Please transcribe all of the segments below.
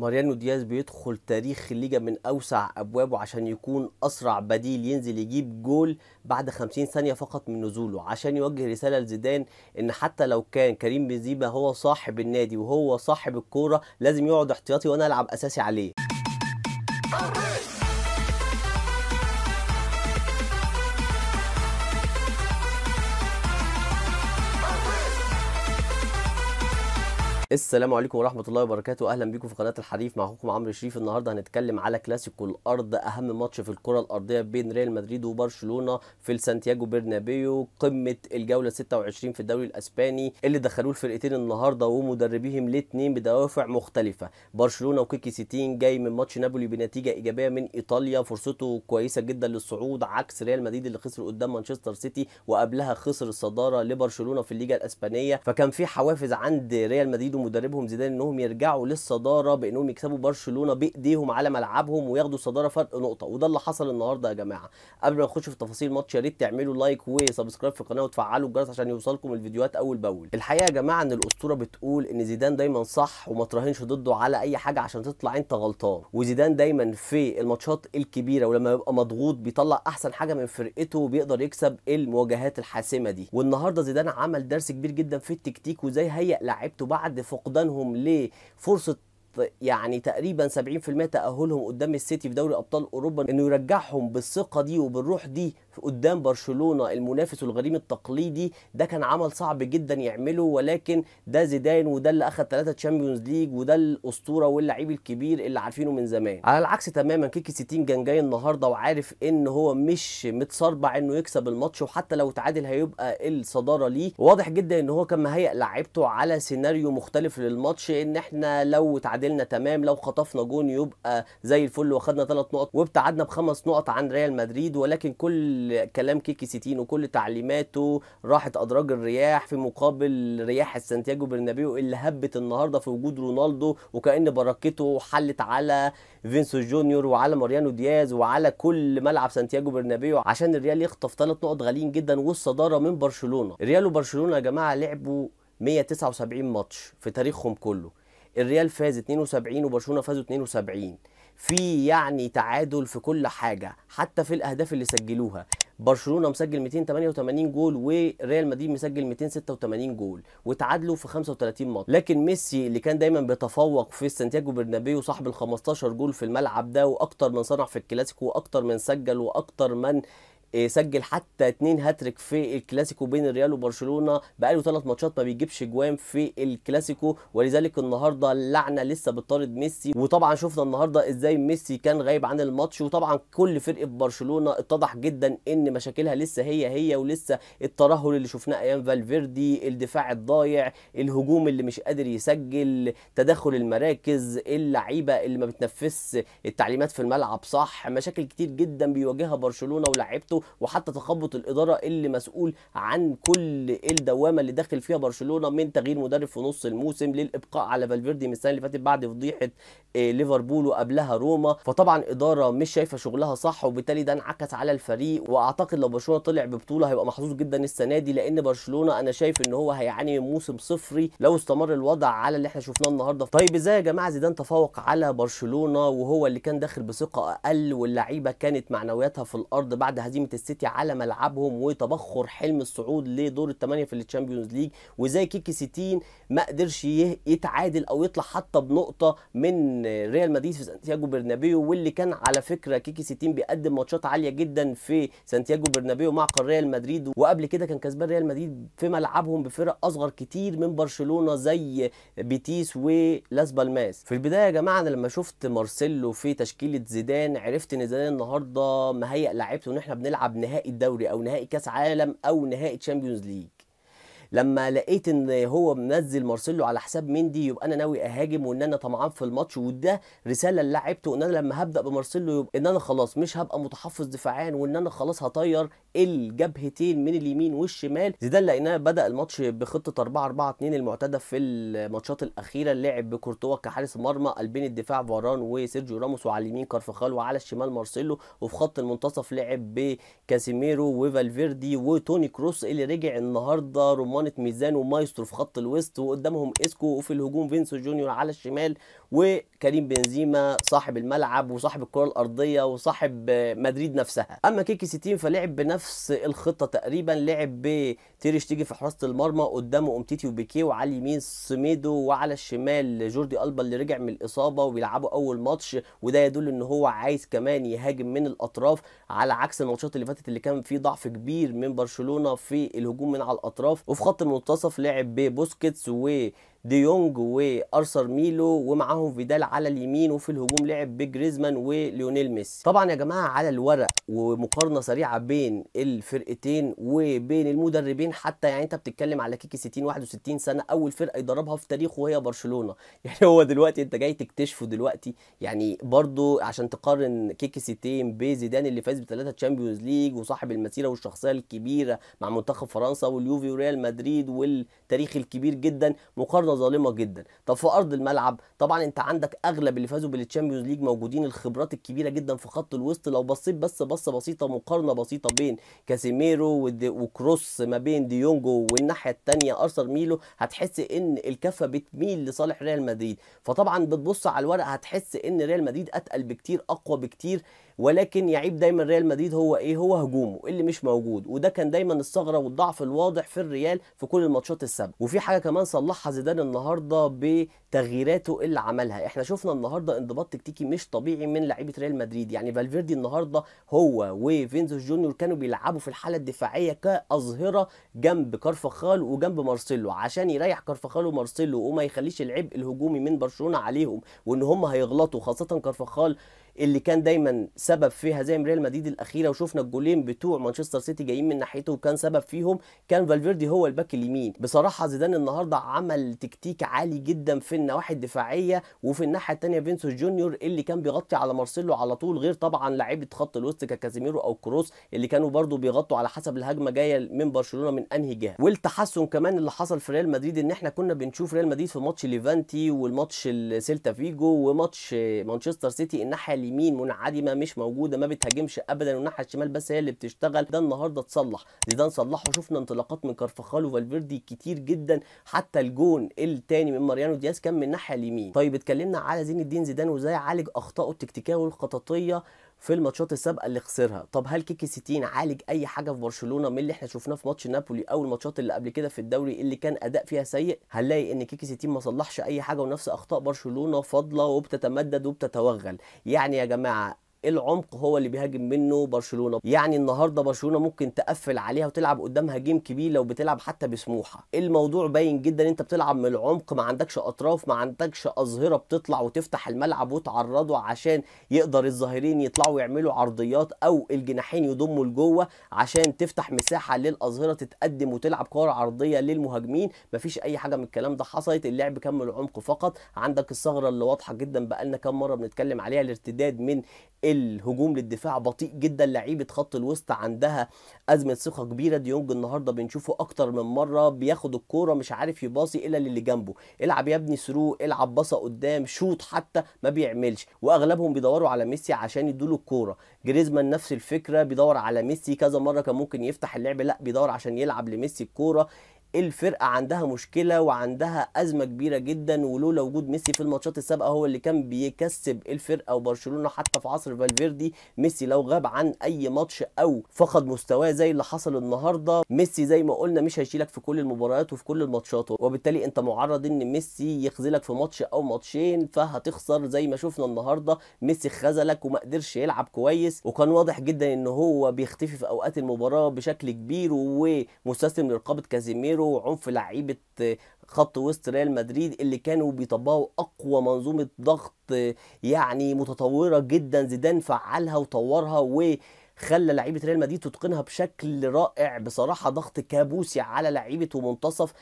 ماريانو دياز بيدخل تاريخ الليجا من اوسع ابوابه عشان يكون اسرع بديل ينزل يجيب جول بعد 50 ثانيه فقط من نزوله عشان يوجه رساله لزيدان ان حتى لو كان كريم بنزيما هو صاحب النادي وهو صاحب الكوره لازم يقعد احتياطي وانا العب اساسي عليه السلام عليكم ورحمة الله وبركاته أهلا بيكم في قناة الحريف مع أخوكم عمرو شريف النهاردة هنتكلم على كلاسيكو الأرض أهم ماتش في الكرة الأرضية بين ريال مدريد وبرشلونة في السانتياغو برنابيو قمة الجولة 26 في الدوري الأسباني اللي دخلوه الفرقتين النهاردة ومدربيهم الاثنين بدوافع مختلفة برشلونة وكيكي سيتين جاي من ماتش نابولي بنتيجة إيجابية من إيطاليا فرصته كويسة جدا للصعود عكس ريال مدريد اللي خسر قدام مانشستر سيتي وقبلها خسر الصدارة لبرشلونة في الليجا الأسبانية فكان في حوافز عند ريال مدريد مدربهم زيدان انهم يرجعوا للصداره بانهم يكسبوا برشلونه بايديهم على ملعبهم وياخدوا الصداره فرق نقطه وده اللي حصل النهارده يا جماعه قبل ما نخش في تفاصيل الماتش يا ريت تعملوا لايك وسبسكرايب في القناه وتفعلوا الجرس عشان يوصلكم الفيديوهات اول باول الحقيقه يا جماعه ان الاسطوره بتقول ان زيدان دايما صح وما تراهنش ضده على اي حاجه عشان تطلع انت غلطان وزيدان دايما في الماتشات الكبيره ولما يبقى مضغوط بيطلع احسن حاجه من فرقته وبيقدر يكسب المواجهات الحاسمه دي والنهارده زيدان عمل درس كبير جدا في التكتيك وازاي هيئ لعيبته بعد فقدانهم لفرصه يعني تقريبا 70% تاهلهم قدام السيتي في دوري ابطال اوروبا انه يرجعهم بالثقه دي وبالروح دي قدام برشلونه المنافس الغريم التقليدي ده كان عمل صعب جدا يعمله ولكن ده زيدان وده اللي اخذ ثلاثه تشامبيونز ليج وده الاسطوره واللعيب الكبير اللي عارفينه من زمان على العكس تماما كيكي ستين كان جاي النهارده وعارف ان هو مش متصربع انه يكسب الماتش وحتى لو تعادل هيبقى الصداره ليه واضح جدا ان هو كان مهيئ لعيبته على سيناريو مختلف للماتش ان احنا لو تعادلنا تمام لو خطفنا جون يبقى زي الفل واخدنا ثلاث نقط وابتعدنا بخمس نقط عن ريال مدريد ولكن كل كلام كيكي ستين وكل تعليماته راحت ادراج الرياح في مقابل رياح السانتياجو برنابيو اللي هبت النهارده في وجود رونالدو وكان بركته حلت على فينسو جونيور وعلى ماريانو دياز وعلى كل ملعب سانتياجو برنابيو عشان الريال يخطف ثلاث نقط غاليين جدا والصداره من برشلونه الريال وبرشلونه يا جماعه لعبوا 179 ماتش في تاريخهم كله الريال فاز 72 وبرشلونه فازوا 72 في يعني تعادل في كل حاجه حتى في الاهداف اللي سجلوها برشلونه مسجل 288 جول وريال مدريد مسجل 286 جول وتعادلوا في 35 ماتش لكن ميسي اللي كان دايما بيتفوق في سانتياغو برنابيو صاحب ال 15 جول في الملعب ده واكتر من صنع في الكلاسيكو واكتر من سجل واكتر من سجل حتى اتنين هاتريك في الكلاسيكو بين الريال وبرشلونه بقاله ثلاث ماتشات ما بيجيبش جوان في الكلاسيكو ولذلك النهارده اللعنه لسه بتطارد ميسي وطبعا شفنا النهارده ازاي ميسي كان غايب عن الماتش وطبعا كل فرقه برشلونه اتضح جدا ان مشاكلها لسه هي هي ولسه الترهل اللي شفناه ايام فالفيردي الدفاع الضايع الهجوم اللي مش قادر يسجل تدخل المراكز اللعيبه اللي ما بتنفذش التعليمات في الملعب صح مشاكل كتير جدا بيواجهها برشلونه ولاعيبته بتاعته وحتى تخبط الاداره اللي مسؤول عن كل الدوامه اللي داخل فيها برشلونه من تغيير مدرب في نص الموسم للابقاء على فالفيردي من السنه اللي فاتت بعد فضيحه آه، ليفربول وقبلها روما فطبعا اداره مش شايفه شغلها صح وبالتالي ده انعكس على الفريق واعتقد لو برشلونه طلع ببطوله هيبقى محظوظ جدا السنه دي لان برشلونه انا شايف ان هو هيعاني من موسم صفري لو استمر الوضع على اللي احنا شفناه النهارده طيب ازاي يا جماعه زيدان تفوق على برشلونه وهو اللي كان داخل بثقه اقل واللعيبه كانت معنوياتها في الارض بعد هزيمه تهيمه السيتي على ملعبهم وتبخر حلم الصعود لدور الثمانيه في الشامبيونز ليج وازاي كيكي سيتين ما قدرش يتعادل او يطلع حتى بنقطه من ريال مدريد في سانتياغو برنابيو واللي كان على فكره كيكي سيتين بيقدم ماتشات عاليه جدا في سانتياغو برنابيو مع قرار ريال مدريد وقبل كده كان كسبان ريال مدريد في ملعبهم بفرق اصغر كتير من برشلونه زي بيتيس ولاس بالماس في البدايه يا جماعه انا لما شفت مارسيلو في تشكيله زيدان عرفت ان زيدان النهارده مهيئ لعيبته ان احنا بنلعب هيلعب نهائي الدوري او نهائي كاس عالم او نهائي تشامبيونز ليج لما لقيت ان هو منزل مارسيلو على حساب مندي يبقى انا ناوي اهاجم وان انا طمعان في الماتش وده رساله للاعيبته ان انا لما هبدا بمارسيلو يبقى ان انا خلاص مش هبقى متحفظ دفاعيا وان انا خلاص هطير الجبهتين من اليمين والشمال زيدان لقيناه بدا الماتش بخطه 4 4 2 المعتاده في الماتشات الاخيره لعب بكورتوا كحارس مرمى قلبين الدفاع فاران وسيرجيو راموس وعلى اليمين كارفخال وعلى الشمال مارسيلو وفي خط المنتصف لعب بكاسيميرو وفالفيردي وتوني كروس اللي رجع النهارده رمانه ميزان ومايسترو في خط الوسط وقدامهم اسكو وفي الهجوم فينسو جونيور على الشمال وكريم بنزيما صاحب الملعب وصاحب الكره الارضيه وصاحب مدريد نفسها اما كيكي سيتين فلعب بنفس الخطه تقريبا لعب بتيري شتيجي في حراسه المرمى قدامه امتيتي وبيكيه وعلى اليمين سميدو وعلى الشمال جوردي البا اللي رجع من الاصابه وبيلعبوا اول ماتش وده يدل ان هو عايز كمان يهاجم من الاطراف على عكس الماتشات اللي فاتت اللي كان فيه ضعف كبير من برشلونه في الهجوم من على الاطراف وفي خط المنتصف لعب ببوسكيتس و ديونج وارثر ميلو ومعاهم فيدال على اليمين وفي الهجوم لعب بجريزمان وليونيل ميسي طبعا يا جماعه على الورق ومقارنه سريعه بين الفرقتين وبين المدربين حتى يعني انت بتتكلم على كيكي 60 61 سنه اول فرقه يدربها في تاريخه وهي برشلونه يعني هو دلوقتي انت جاي تكتشفه دلوقتي يعني برضو عشان تقارن كيكي سيتين بزيدان اللي فاز بثلاثه تشامبيونز ليج وصاحب المسيره والشخصيه الكبيره مع منتخب فرنسا واليوفي وريال مدريد والتاريخ الكبير جدا مقارنه ظالمه جدا طب في ارض الملعب طبعا انت عندك اغلب اللي فازوا بالتشامبيونز ليج موجودين الخبرات الكبيره جدا في خط الوسط لو بصيت بس بصه بسيطه مقارنه بسيطه بين كاسيميرو وكروس ما بين ديونجو والناحيه الثانيه ارثر ميلو هتحس ان الكفه بتميل لصالح ريال مدريد فطبعا بتبص على الورق هتحس ان ريال مدريد اتقل بكتير اقوى بكتير ولكن يعيب دايما ريال مدريد هو ايه هو هجومه اللي مش موجود وده كان دايما الثغره والضعف الواضح في الريال في كل الماتشات السابقه وفي حاجه كمان صلحها زيدان كمان النهارده بتغييراته اللي عملها احنا شفنا النهارده انضباط تكتيكي مش طبيعي من لعيبه ريال مدريد يعني فالفيردي النهارده هو وفينزوس جونيور كانوا بيلعبوا في الحاله الدفاعيه كاظهره جنب كارفخال وجنب مارسيلو عشان يريح كارفخال ومارسيلو وما يخليش العبء الهجومي من برشلونه عليهم وان هم هيغلطوا خاصه كارفخال اللي كان دايما سبب في هزائم ريال مدريد الاخيره وشفنا الجولين بتوع مانشستر سيتي جايين من ناحيته وكان سبب فيهم كان فالفيردي هو الباك اليمين بصراحه زيدان النهارده عمل تكتيك عالي جدا في النواحي الدفاعيه وفي الناحيه الثانيه فينسوس جونيور اللي كان بيغطي على مارسيلو على طول غير طبعا لعيبه خط الوسط ككازيميرو او كروس اللي كانوا برده بيغطوا على حسب الهجمه جايه من برشلونه من انهي جهه والتحسن كمان اللي حصل في ريال مدريد ان احنا كنا بنشوف ريال مدريد في ماتش ليفانتي والماتش سيلتا فيجو وماتش مانشستر سيتي الناحيه اليمين منعدمه مش موجوده ما بتهاجمش ابدا والناحيه الشمال بس هي اللي بتشتغل ده النهارده اتصلح زيدان صلحه شفنا انطلاقات من كارفخال وفالفيردي كتير جدا حتى الجون الثاني من ماريانو دياس كان من الناحيه اليمين طيب اتكلمنا على زين الدين زيدان وازاي عالج اخطائه التكتيكيه والخططيه في الماتشات السابقه اللي خسرها طب هل كيكي سيتين عالج اي حاجه في برشلونه من اللي احنا شفناه في ماتش نابولي او الماتشات اللي قبل كده في الدوري اللي كان اداء فيها سيء هنلاقي ان كيكي سيتين ما صلحش اي حاجه ونفس اخطاء برشلونه فاضله وبتتمدد وبتتوغل يعني يا جماعه العمق هو اللي بيهاجم منه برشلونه يعني النهارده برشلونه ممكن تقفل عليها وتلعب قدامها جيم كبير لو بتلعب حتى بسموحه الموضوع باين جدا انت بتلعب من العمق ما عندكش اطراف ما عندكش اظهره بتطلع وتفتح الملعب وتعرضه عشان يقدر الظاهرين يطلعوا يعملوا عرضيات او الجناحين يضموا لجوه عشان تفتح مساحه للاظهره تتقدم وتلعب كور عرضيه للمهاجمين مفيش اي حاجه من الكلام ده حصلت اللعب كان من العمق فقط عندك الثغره اللي واضحه جدا بقالنا كام مره بنتكلم عليها الارتداد من الهجوم للدفاع بطيء جدا لعيبه خط الوسط عندها ازمه ثقه كبيره ديونج النهارده بنشوفه اكتر من مره بياخد الكوره مش عارف يباصي الا للي جنبه العب يا ابني ثرو العب باصه قدام شوط حتى ما بيعملش واغلبهم بيدوروا على ميسي عشان يدوا له الكوره جريزمان نفس الفكره بيدور على ميسي كذا مره كان ممكن يفتح اللعب لا بيدور عشان يلعب لميسي الكوره الفرقه عندها مشكله وعندها ازمه كبيره جدا ولولا وجود ميسي في الماتشات السابقه هو اللي كان بيكسب الفرقه وبرشلونه حتى في عصر فالفيردي ميسي لو غاب عن اي ماتش او فقد مستواه زي اللي حصل النهارده ميسي زي ما قلنا مش هيشيلك في كل المباريات وفي كل الماتشات وبالتالي انت معرض ان ميسي يخذلك في ماتش او ماتشين فهتخسر زي ما شفنا النهارده ميسي خذلك وما قدرش يلعب كويس وكان واضح جدا ان هو بيختفي في اوقات المباراه بشكل كبير ومستسلم لرقابه كازيمير كازيميرو وعنف لعيبه خط وسط ريال مدريد اللي كانوا بيطبقوا اقوى منظومه ضغط يعني متطوره جدا زيدان فعلها وطورها و خلى لعيبه ريال مدريد تتقنها بشكل رائع بصراحه ضغط كابوسي على لعيبه ومنتصف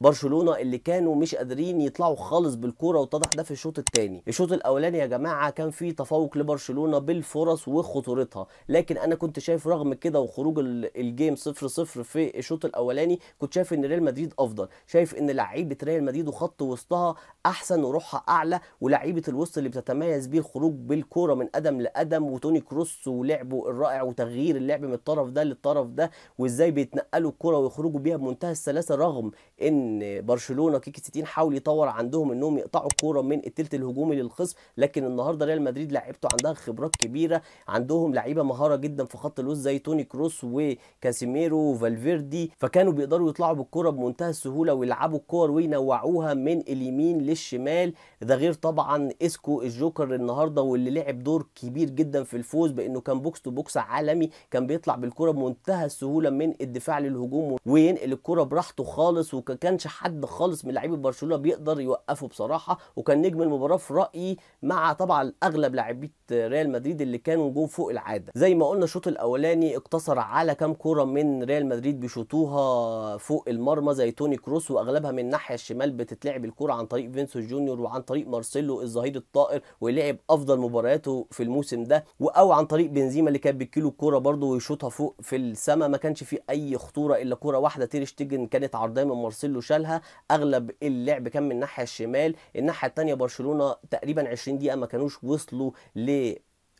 برشلونه اللي كانوا مش قادرين يطلعوا خالص بالكوره واتضح ده في الشوط الثاني الشوط الاولاني يا جماعه كان في تفوق لبرشلونه بالفرص وخطورتها لكن انا كنت شايف رغم كده وخروج الجيم 0 0 في الشوط الاولاني كنت شايف ان ريال مدريد افضل شايف ان لعيبه ريال مدريد وخط وسطها احسن وروحها اعلى ولعيبه الوسط اللي بتتميز بيه الخروج بالكوره من قدم لقدم وتوني كروس ولعبه الرائع وتغيير اللعب من الطرف ده للطرف ده وازاي بيتنقلوا الكوره ويخرجوا بيها بمنتهى السلاسه رغم ان ان برشلونه كيكي ستين حاول يطور عندهم انهم يقطعوا الكوره من الثلث الهجومي للخصم لكن النهارده ريال مدريد لعيبته عندها خبرات كبيره عندهم لعيبه مهاره جدا في خط الوسط زي توني كروس وكاسيميرو وفالفيردي فكانوا بيقدروا يطلعوا بالكوره بمنتهى السهوله ويلعبوا الكور وينوعوها من اليمين للشمال ده غير طبعا اسكو الجوكر النهارده واللي لعب دور كبير جدا في الفوز بانه كان بوكس تو بوكس عالمي كان بيطلع بالكوره بمنتهى السهوله من الدفاع للهجوم وينقل الكوره براحته خالص وكان كانش حد خالص من لعيبه برشلونه بيقدر يوقفه بصراحه وكان نجم المباراه في رايي مع طبعا اغلب لاعبي ريال مدريد اللي كانوا نجوم فوق العاده زي ما قلنا الشوط الاولاني اقتصر على كام كوره من ريال مدريد بيشوطوها فوق المرمى زي توني كروس واغلبها من الناحيه الشمال بتتلعب الكوره عن طريق فينسو جونيور وعن طريق مارسيلو الظهير الطائر ولعب افضل مبارياته في الموسم ده او عن طريق بنزيما اللي كان بيديله الكوره برده ويشوطها فوق في السما ما كانش في اي خطوره الا كوره واحده تير شتيجن كانت عرضيه من مارسيلو وشالها اغلب اللعب كان من الناحيه الشمال الناحيه الثانيه برشلونه تقريبا 20 دقيقه ما كانوش وصلوا ل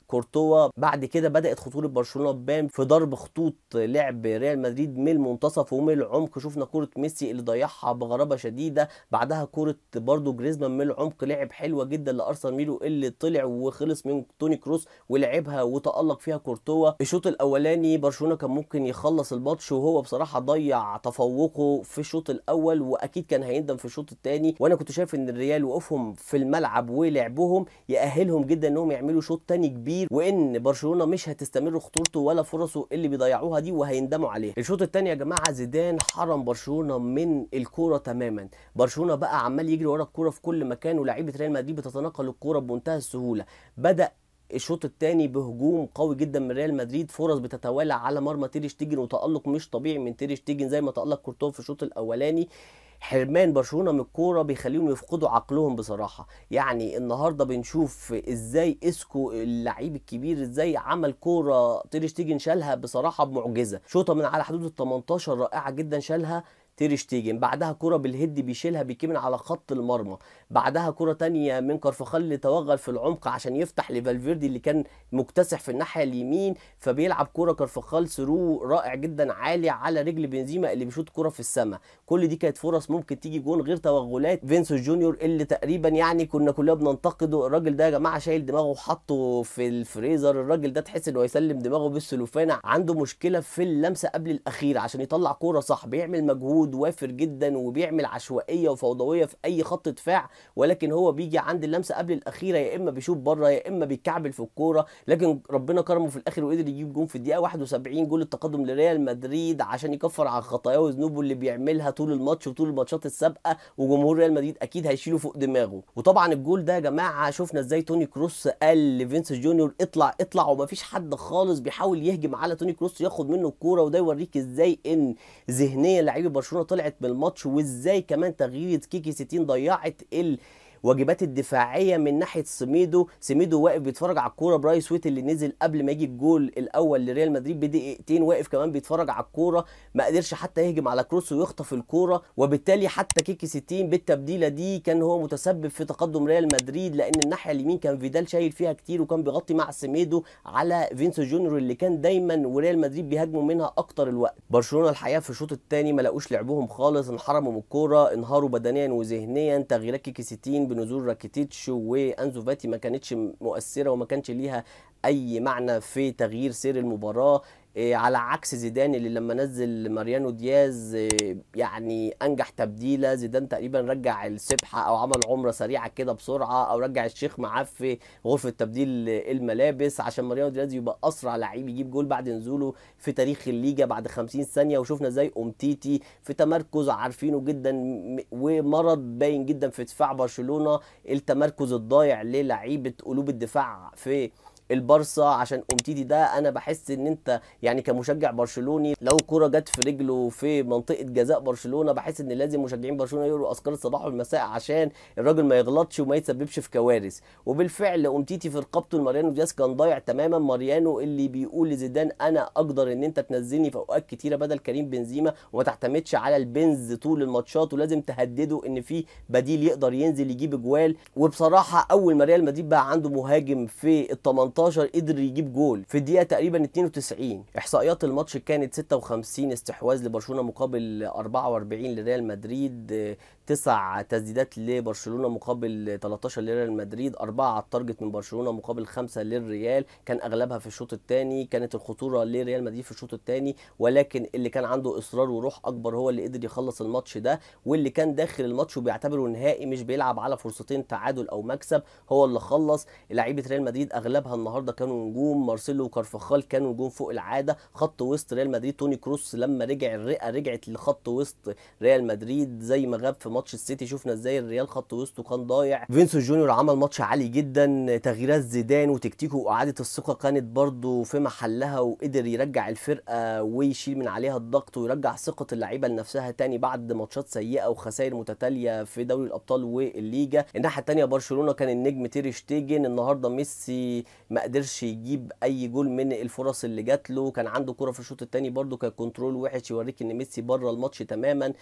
كورتوا بعد كده بدات خطوره برشلونه تبان في ضرب خطوط لعب ريال مدريد من المنتصف ومن العمق شفنا كوره ميسي اللي ضيعها بغرابه شديده بعدها كوره برده جريزمان من العمق لعب حلوه جدا لارسنال ميلو اللي طلع وخلص من توني كروس ولعبها وتالق فيها كورتوا الشوط الاولاني برشلونه كان ممكن يخلص الماتش وهو بصراحه ضيع تفوقه في الشوط الاول واكيد كان هيندم في الشوط الثاني وانا كنت شايف ان الريال وقوفهم في الملعب ولعبهم ياهلهم جدا انهم يعملوا شوط ثاني كبير كبير وان برشلونه مش هتستمر خطورته ولا فرصه اللي بيضيعوها دي وهيندموا عليها الشوط الثاني يا جماعه زيدان حرم برشلونه من الكوره تماما برشلونه بقى عمال يجري ورا الكوره في كل مكان ولاعيبه ريال مدريد بتتنقل الكوره بمنتهى السهوله بدا الشوط الثاني بهجوم قوي جدا من ريال مدريد فرص بتتوالى على مرمى تيري شتيجن وتالق مش طبيعي من تيري شتيجن زي ما تالق كورتوا في الشوط الاولاني حرمان برشلونه من الكوره بيخليهم يفقدوا عقلهم بصراحه يعني النهارده بنشوف ازاي اسكو اللعيب الكبير ازاي عمل كوره تيري شتيجن شالها بصراحه بمعجزه شوطه من على حدود ال 18 رائعه جدا شالها تير شتيجن بعدها كرة بالهيد بيشيلها بيكمل على خط المرمى بعدها كرة تانية من كارفخال اللي توغل في العمق عشان يفتح لفالفيردي اللي كان مكتسح في الناحية اليمين فبيلعب كرة كارفخال ثرو رائع جدا عالي على رجل بنزيما اللي بيشوط كرة في السماء كل دي كانت فرص ممكن تيجي جون غير توغلات فينسو جونيور اللي تقريبا يعني كنا كلنا بننتقده الراجل ده يا جماعه شايل دماغه وحطه في الفريزر الراجل ده تحس انه هيسلم دماغه بالسلوفان عنده مشكله في اللمسه قبل الاخير عشان يطلع كوره صح بيعمل مجهود وافر جدا وبيعمل عشوائيه وفوضويه في اي خط دفاع ولكن هو بيجي عند اللمسه قبل الاخيره يا اما بيشوف بره يا اما بيتكعبل في الكوره لكن ربنا كرمه في الاخر وقدر يجيب جون في الدقيقه 71 جول التقدم لريال مدريد عشان يكفر على خطاياه وذنوبه اللي بيعملها طول الماتش وطول الماتشات السابقه وجمهور ريال مدريد اكيد هيشيله فوق دماغه وطبعا الجول ده يا جماعه شفنا ازاي توني كروس قال لفينس جونيور اطلع اطلع ومفيش حد خالص بيحاول يهجم على توني كروس ياخد منه الكوره وده يوريك ازاي ان ذهنيه لعيبه برشلونه طلعت من الماتش وازاي كمان تغيير كيكي 60 ضيعت ال واجبات الدفاعيه من ناحيه سميدو سميدو واقف بيتفرج على الكوره برايس ويت اللي نزل قبل ما يجي الجول الاول لريال مدريد بدقيقتين واقف كمان بيتفرج على الكوره ما قدرش حتى يهجم على كروس ويخطف الكوره وبالتالي حتى كيكي 60 بالتبديله دي كان هو متسبب في تقدم ريال مدريد لان الناحيه اليمين كان فيدال شايل فيها كتير وكان بيغطي مع سميدو على فينسو جونيور اللي كان دايما وريال مدريد بيهاجموا منها اكتر الوقت برشلونه الحقيقه في الشوط الثاني ما لقوش لعبهم خالص انحرموا من الكوره انهاروا بدنيا وذهنيا تغييرات كيكي 60 بنزول راكيتيتش وانزو فاتي ما كانتش مؤثره وما كانش ليها اي معنى في تغيير سير المباراه إيه، على عكس زيدان اللي لما نزل ماريانو دياز إيه، يعني انجح تبديله زيدان تقريبا رجع السبحه او عمل عمره سريعه كده بسرعه او رجع الشيخ معاه في غرفه تبديل الملابس عشان ماريانو دياز يبقى اسرع لعيب يجيب جول بعد نزوله في تاريخ الليجا بعد 50 ثانيه وشفنا زي امتيتي في تمركز عارفينه جدا ومرض باين جدا في دفاع برشلونه التمركز الضايع للعيبه قلوب الدفاع في البارسا عشان امتيتي ده انا بحس ان انت يعني كمشجع برشلوني لو كره جت في رجله في منطقه جزاء برشلونه بحس ان لازم مشجعين برشلونه يقروا اذكار الصباح والمساء عشان الراجل ما يغلطش وما يتسببش في كوارث وبالفعل امتيتي في رقبته لماريانو دياس كان ضايع تماما ماريانو اللي بيقول لزيدان انا اقدر ان انت تنزلني في اوقات كتيره بدل كريم بنزيما وما تعتمدش على البنز طول الماتشات ولازم تهدده ان في بديل يقدر ينزل يجيب اجوال وبصراحه اول ما ريال مدريد بقى عنده مهاجم في ال 18 19 قدر يجيب جول في الدقيقه تقريبا 92 احصائيات الماتش كانت 56 استحواذ لبرشلونه مقابل 44 لريال مدريد تسع تسديدات لبرشلونه مقابل 13 لريال مدريد أربعة على التارجت من برشلونه مقابل خمسة للريال كان اغلبها في الشوط الثاني كانت الخطوره لريال مدريد في الشوط الثاني ولكن اللي كان عنده اصرار وروح اكبر هو اللي قدر يخلص الماتش ده واللي كان داخل الماتش وبيعتبره نهائي مش بيلعب على فرصتين تعادل او مكسب هو اللي خلص لعيبه ريال مدريد اغلبها النهارده كانوا نجوم مارسيلو وكارفخال كانوا نجوم فوق العاده خط وسط ريال مدريد توني كروس لما رجع الرئه رجعت لخط وسط ريال مدريد زي ما غاب في ماتش السيتي شفنا ازاي الريال خط وسطه كان ضايع فينسو جونيور عمل ماتش عالي جدا تغييرات زيدان وتكتيكه واعاده الثقه كانت برده في محلها وقدر يرجع الفرقه ويشيل من عليها الضغط ويرجع ثقه اللعيبه لنفسها تاني بعد ماتشات سيئه وخسائر متتاليه في دوري الابطال والليجا الناحيه الثانيه برشلونه كان النجم تيري شتيجن النهارده ميسي ما قدرش يجيب اي جول من الفرص اللي جات له كان عنده كره في الشوط الثاني برده كان كنترول وحش يوريك ان ميسي بره الماتش تماما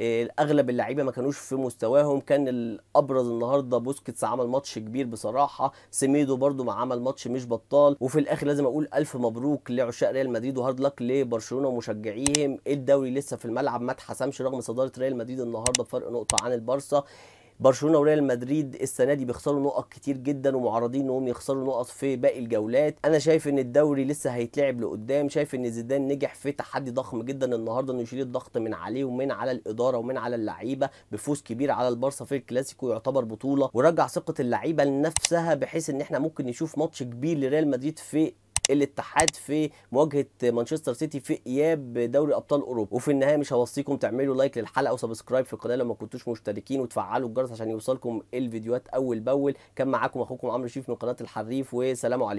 آه، اغلب اللعيبه ما كانوش في مستواهم كان الابرز النهارده بوسكيتس عمل ماتش كبير بصراحه سميدو برده ما عمل ماتش مش بطال وفي الاخر لازم اقول الف مبروك لعشاق ريال مدريد وهارد لك لبرشلونه ومشجعيهم الدوري لسه في الملعب ما اتحسمش رغم صداره ريال مدريد النهارده بفرق نقطه عن البارسا برشلونه وريال مدريد السنه دي بيخسروا نقط كتير جدا ومعرضين انهم يخسروا نقط في باقي الجولات انا شايف ان الدوري لسه هيتلعب لقدام شايف ان زيدان نجح في تحدي ضخم جدا النهارده انه يشيل الضغط من عليه ومن على الاداره ومن على اللعيبه بفوز كبير على البارسا في الكلاسيكو يعتبر بطوله ورجع ثقه اللعيبه لنفسها بحيث ان احنا ممكن نشوف ماتش كبير لريال مدريد في الاتحاد في مواجهه مانشستر سيتي في اياب دوري ابطال اوروبا وفي النهايه مش هوصيكم تعملوا لايك للحلقه وسبسكرايب في القناه لو ما كنتوش مشتركين وتفعلوا الجرس عشان يوصلكم الفيديوهات اول باول كان معاكم اخوكم عمرو شريف من قناه الحريف وسلام عليكم